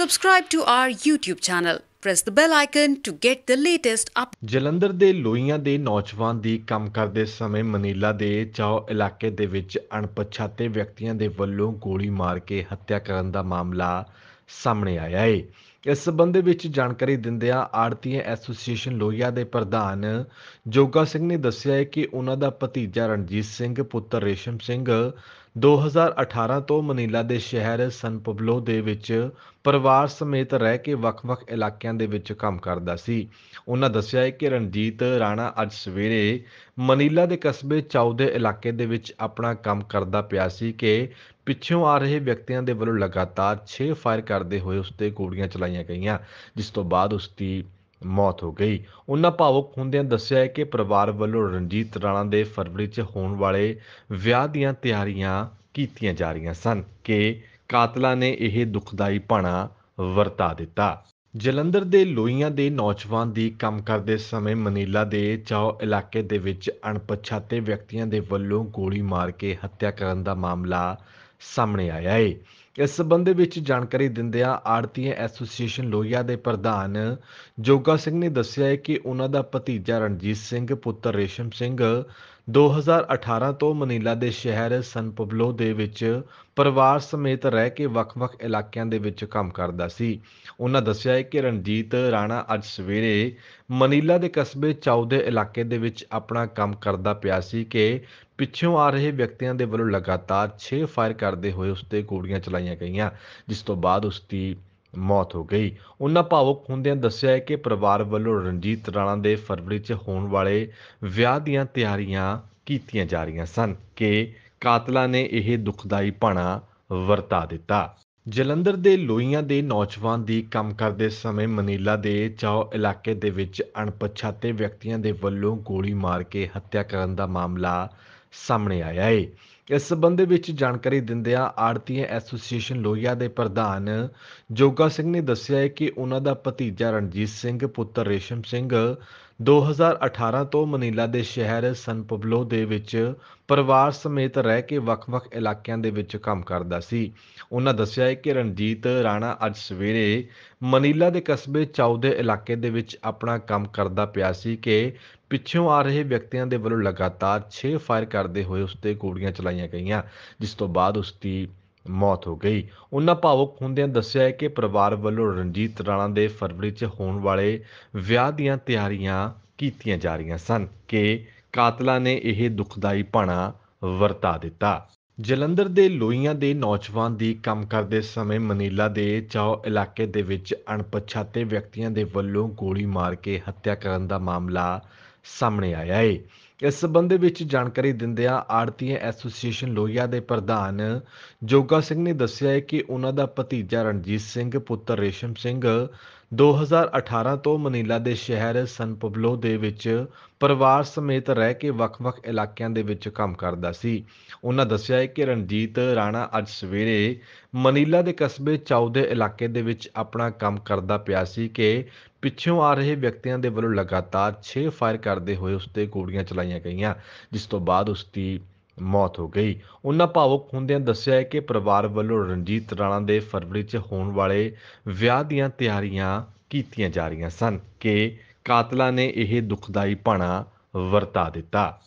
Subscribe to our YouTube channel. Press the bell icon to get the latest up Jalandhar ਦੇ ਲੋਹੀਆਂ ਦੇ ਨੌਜਵਾਨ ਦੀ ਕੰਮ ਕਰਦੇ ਸਮੇਂ ਮਨੀਲਾ ਦੇ ਚਾਓ ਇਲਾਕੇ ਦੇ ਵਿੱਚ ਅਣਪਛਾਤੇ ਵਿਅਕਤੀਆਂ ਦੇ ਵੱਲੋਂ ਗੋਲੀ ਮਾਰ ਕੇ ਹੱਤਿਆ ਕਰਨ ਦਾ ਮਾਮਲਾ ਸਾਹਮਣੇ ਆਇਆ ਹੈ ਇਸ ਸਬੰਧ ਵਿੱਚ ਜਾਣਕਾਰੀ ਦਿੰਦਿਆਂ ਆੜਤੀਆਂ ਐਸੋਸੀਏਸ਼ਨ ਲੋਹੀਆ ਦੇ ਪ੍ਰਧਾਨ ਜੋਗਾ ਸਿੰਘ ਨੇ ਦੱਸਿਆ ਹੈ ਕਿ ਉਹਨਾਂ ਦਾ ਭਤੀਜਾ ਰਣਜੀਤ ਸਿੰਘ ਪੁੱਤਰ ਰੇਸ਼ਮ ਸਿੰਘ 2018 ਤੋਂ ਮਨੀਲਾ ਦੇ ਸ਼ਹਿਰ ਸਨ ਪਬਲੋ ਦੇ ਵਿੱਚ ਪਰਿਵਾਰ ਸਮੇਤ ਰਹਿ ਕੇ ਵੱਖ-ਵੱਖ ਇਲਾਕਿਆਂ ਦੇ ਵਿੱਚ ਕੰਮ ਕਰਦਾ ਸੀ ਉਹਨਾਂ ਦੱਸਿਆ ਹੈ ਕਿ ਰਣਜੀਤ ਰਾਣਾ ਅੱਜ ਸਵੇਰੇ ਮਨੀਲਾ ਦੇ ਕਸਬੇ ਚਾਉ ਦੇ ਇਲਾਕੇ ਦੇ ਵਿੱਚ ਆਪਣਾ ਕੰਮ ਕਰਦਾ ਪਿਆ ਸੀ ਕਿ ਪਿੱਛੋਂ ਆ ਰਹੇ ਵਿਅਕਤੀਆਂ ਦੇ ਵੱਲੋਂ ਲਗਾਤਾਰ 6 ਫਾਇਰ ਕਰਦੇ ਹੋਏ ਉਸ ਤੇ ਗੋਲੀਆਂ ਚਲਾਈਆਂ ਕਰਵਾਈਆਂ ਗਈਆਂ ਜਿਸ ਤੋਂ ਬਾਅਦ ਉਸ ਦੀ ਮੌਤ ਹੋ ਗਈ ਉਹਨਾਂ ਭਾਵੁਕ ਹੁੰਦਿਆਂ ਦੱਸਿਆ ਹੈ ਕਿ ਪਰਿਵਾਰ ਵੱਲੋਂ ਰਣਜੀਤ ਰਾਣਾ ਦੇ ਫਰਵਰੀ 'ਚ ਹੋਣ ਵਾਲੇ ਵਿਆਹ ਦੀਆਂ ਤਿਆਰੀਆਂ ਕੀਤੀਆਂ ਜਾ ਰਹੀਆਂ ਸਨ ਕਿ ਕਾਤਲਾਂ ਨੇ ਇਹ ਦੁਖਦਾਈ ਭਾਣਾ ਵਰਤਾ ਦਿੱਤਾ ਜਲੰਧਰ ਦੇ ਲੋਹੀਆਂ ਦੇ ਨੌਜਵਾਨ ਦੀ ਕੰਮ ਕਰਦੇ ਸਮੇਂ ਮਨੀਲਾ ਦੇ ਚਾਓ ਇਲਾਕੇ ਦੇ ਵਿੱਚ ਅਣਪਛਾਤੇ ਵਿਅਕਤੀਆਂ ਦੇ ਵੱਲੋਂ ਗੋਲੀ ਮਾਰ ਕੇ ਹੱਤਿਆ ਕਰਨ ਦਾ ਮਾਮਲਾ ਸਾਹਮਣੇ ਆਇਆ ਹੈ ਇਸ ਸਬੰਧ ਦੇ ਵਿੱਚ ਜਾਣਕਾਰੀ ਦਿੰਦਿਆਂ ਆੜਤੀਏ ਐਸੋਸੀਏਸ਼ਨ ਲੋਹੀਆ ਦੇ ਪ੍ਰਧਾਨ ਜੋਗਾ ਸਿੰਘ ਨੇ ਦੱਸਿਆ ਹੈ ਕਿ ਉਹਨਾਂ ਦਾ ਭਤੀਜਾ ਰਣਜੀਤ ਸਿੰਘ ਪੁੱਤਰ ਰੇਸ਼ਮ ਸਿੰਘ 2018 ਤੋਂ ਮਨੀਲਾ ਦੇ ਸ਼ਹਿਰ ਸਨ ਪਬਲੋ ਦੇ ਵਿੱਚ ਪਰਿਵਾਰ ਸਮੇਤ ਰਹਿ ਕੇ ਵੱਖ-ਵੱਖ ਇਲਾਕਿਆਂ ਦੇ ਵਿੱਚ ਕੰਮ ਕਰਦਾ ਸੀ ਉਹਨਾਂ ਦੱਸਿਆ ਹੈ ਕਿ ਰਣਜੀਤ ਰਾਣਾ ਅੱਜ ਸਵੇਰੇ ਮਨੀਲਾ ਦੇ ਕਸਬੇ ਦੇ ਇਲਾਕੇ ਦੇ ਵਿੱਚ ਆਪਣਾ ਕੰਮ ਕਰਦਾ ਪਿਆ ਸੀ ਕਿ ਪਿੱਛੋਂ ਆ ਰਹੇ ਵਿਅਕਤੀਆਂ ਦੇ ਵੱਲੋਂ ਲਗਾਤਾਰ 6 ਫਾਇਰ ਕਰਦੇ ਹੋਏ ਉਸ ਤੇ ਗੋਲੀਆਂ ਚਲਾਈਆਂ ਗਈਆਂ ਜਿਸ ਤੋਂ ਬਾਅਦ ਉਸ ਦੀ ਮੌਤ ਹੋ ਗਈ ਉਹਨਾਂ ਭਾਵੁਕ ਹੁੰਦਿਆਂ ਦੱਸਿਆ ਹੈ ਕਿ ਪਰਿਵਾਰ ਵੱਲੋਂ ਰਣਜੀਤ ਰਾਣਾ ਦੇ ਫਰਵਰੀ 'ਚ ਹੋਣ ਵਾਲੇ ਵਿਆਹ ਦੀਆਂ ਤਿਆਰੀਆਂ ਕੀਤੀਆਂ ਜਾ ਰਹੀਆਂ ਸਨ ਕਿ ਕਾਤਲਾ ਨੇ ਇਹ ਦੁਖਦਾਈ ਭਾਣਾ ਵਰਤਾ ਦਿੱਤਾ ਜਲੰਧਰ ਦੇ ਲੋਹੀਆਂ ਦੇ ਨੌਜਵਾਨ ਦੀ ਕੰਮ ਕਰਦੇ ਸਮੇਂ ਮਨੀਲਾ ਦੇ ਚੌ ਇਲਾਕੇ ਦੇ ਵਿੱਚ ਅਣਪਛਾਤੇ ਵਿਅਕਤੀਆਂ ਦੇ ਵੱਲੋਂ ਗੋਲੀ ਮਾਰ ਕੇ ਹੱਤਿਆ ਕਰਨ ਦਾ ਮਾਮਲਾ ਸਾਹਮਣੇ ਆਇਆ ਏ ਇਸ ਸਬੰਧ ਵਿੱਚ ਜਾਣਕਾਰੀ ਦਿੰਦਿਆਂ ਆੜਤੀਆਂ ਐਸੋਸੀਏਸ਼ਨ ਲੋਹੀਆ ਦੇ ਪ੍ਰਧਾਨ ਜੋਗਾ ਸਿੰਘ ਨੇ ਦੱਸਿਆ ਹੈ ਕਿ ਉਹਨਾਂ ਦਾ ਭਤੀਜਾ ਰਣਜੀਤ ਸਿੰਘ ਪੁੱਤਰ ਰੇਸ਼ਮ ਸਿੰਘ 2018 ਤੋਂ ਮਨੀਲਾ ਦੇ ਸ਼ਹਿਰ ਸਨ ਪਬਲੋ ਦੇ ਵਿੱਚ ਪਰਿਵਾਰ ਸਮੇਤ ਰਹਿ ਕੇ ਵੱਖ-ਵੱਖ ਇਲਾਕਿਆਂ ਦੇ ਵਿੱਚ ਕੰਮ ਕਰਦਾ ਸੀ ਉਹਨਾਂ ਦੱਸਿਆ ਹੈ ਕਿ ਰਣਜੀਤ ਰਾਣਾ ਅੱਜ ਸਵੇਰੇ ਮਨੀਲਾ ਦੇ ਕਸਬੇ ਚਾਉ ਦੇ ਇਲਾਕੇ ਦੇ ਵਿੱਚ ਆਪਣਾ ਕੰਮ ਕਰਦਾ ਪਿਆ ਸੀ ਕਿ ਪਿੱਛੋਂ ਆ ਰਹੇ ਵਿਅਕਤੀਆਂ ਦੇ ਵੱਲੋਂ ਲਗਾਤਾਰ 6 ਫਾਇਰ ਕਰਦੇ ਹੋਏ ਉਸ ਤੇ ਗੋਲੀਆਂ ਚਲਾਈਆਂ ਗਈਆਂ ਜਿਸ ਤੋਂ ਬਾਅਦ ਉਸ ਦੀ ਮੌਤ ਹੋ ਗਈ ਉਹਨਾਂ ਭਾਵੁਕ ਹੁੰਦਿਆਂ ਦੱਸਿਆ ਹੈ ਕਿ ਪਰਿਵਾਰ ਵੱਲੋਂ ਰਣਜੀਤ ਰਾਣਾ ਦੇ ਫਰਵਰੀ 'ਚ ਹੋਣ ਵਾਲੇ ਵਿਆਹ ਦੀਆਂ ਤਿਆਰੀਆਂ ਕੀਤੀਆਂ ਜਾ ਰਹੀਆਂ ਸਨ ਕਿ ਕਾਤਲਾਂ ਨੇ ਇਹ ਦੁਖਦਾਈ ਭਾਣਾ ਵਰਤਾ ਦਿੱਤਾ ਜਲੰਧਰ ਦੇ ਲੋਹੀਆਂ ਦੇ ਨੌਜਵਾਨ ਦੀ ਕੰਮ ਕਰਦੇ ਸਮੇਂ ਮਨੀਲਾ ਦੇ ਚੌ ਇਲਾਕੇ ਦੇ ਵਿੱਚ ਅਣਪਛਾਤੇ ਵਿਅਕਤੀਆਂ ਦੇ ਵੱਲੋਂ ਗੋਲੀ ਮਾਰ ਕੇ ਹੱਤਿਆ ਕਰਨ ਦਾ ਮਾਮਲਾ ਸਾਹਮਣੇ ਆਇਆ ਹੈ ਇਸ ਸਬੰਧ ਵਿੱਚ ਜਾਣਕਾਰੀ ਦਿੰਦਿਆਂ ਆੜਤੀ ਐਸੋਸੀਏਸ਼ਨ ਲੋਹੀਆ ਦੇ ਪ੍ਰਧਾਨ ਜੋਗਾ ਸਿੰਘ ਨੇ ਦੱਸਿਆ ਹੈ ਕਿ ਉਹਨਾਂ ਦਾ ਭਤੀਜਾ ਰਣਜੀਤ ਸਿੰਘ ਪੁੱਤਰ ਰੇਸ਼ਮ ਸਿੰਘ 2018 ਤੋਂ ਮਨੀਲਾ ਦੇ ਸ਼ਹਿਰ ਸਨ ਪਬਲੋ ਦੇ ਵਿੱਚ ਪਰਿਵਾਰ ਸਮੇਤ ਰਹਿ ਕੇ ਵੱਖ-ਵੱਖ ਇਲਾਕਿਆਂ ਦੇ ਵਿੱਚ ਕੰਮ ਕਰਦਾ ਸੀ ਉਹਨਾਂ ਦੱਸਿਆ ਹੈ ਕਿ ਰਣਜੀਤ ਰਾਣਾ ਅੱਜ ਸਵੇਰੇ ਮਨੀਲਾ ਦੇ ਕਸਬੇ ਚਾਉ ਦੇ ਇਲਾਕੇ ਦੇ ਵਿੱਚ ਆਪਣਾ ਕੰਮ ਕਰਦਾ ਪਿਆ ਸੀ ਕਿ ਪਿੱਛੋਂ ਆ ਰਹੇ ਵਿਅਕਤੀਆਂ ਦੇ ਵੱਲੋਂ ਲਗਾਤਾਰ 6 ਫਾਇਰ ਕਰਦੇ ਹੋਏ ਉਸ ਤੇ ਗੋਲੀਆਂ ਚਲਾਈਆਂ ਕਰਾਈਆਂ ਗਈਆਂ ਜਿਸ ਤੋਂ ਬਾਅਦ ਉਸ ਦੀ ਮੌਤ ਹੋ ਗਈ ਉਹਨਾਂ ਭਾਵੁਕ ਹੁੰਦਿਆਂ ਦੱਸਿਆ ਕਿ ਪਰਿਵਾਰ ਵੱਲੋਂ ਰਣਜੀਤ ਰਾਣਾ ਦੇ ਫਰਵਰੀ 'ਚ ਹੋਣ ਵਾਲੇ ਵਿਆਹ ਦੀਆਂ ਤਿਆਰੀਆਂ ਕੀਤੀਆਂ ਜਾ ਰਹੀਆਂ ਸਨ ਕਿ ਕਾਤਲਾਂ ਨੇ ਇਹ ਦੁਖਦਾਈ ਪਾਣਾ ਵਰਤਾ ਦਿੱਤਾ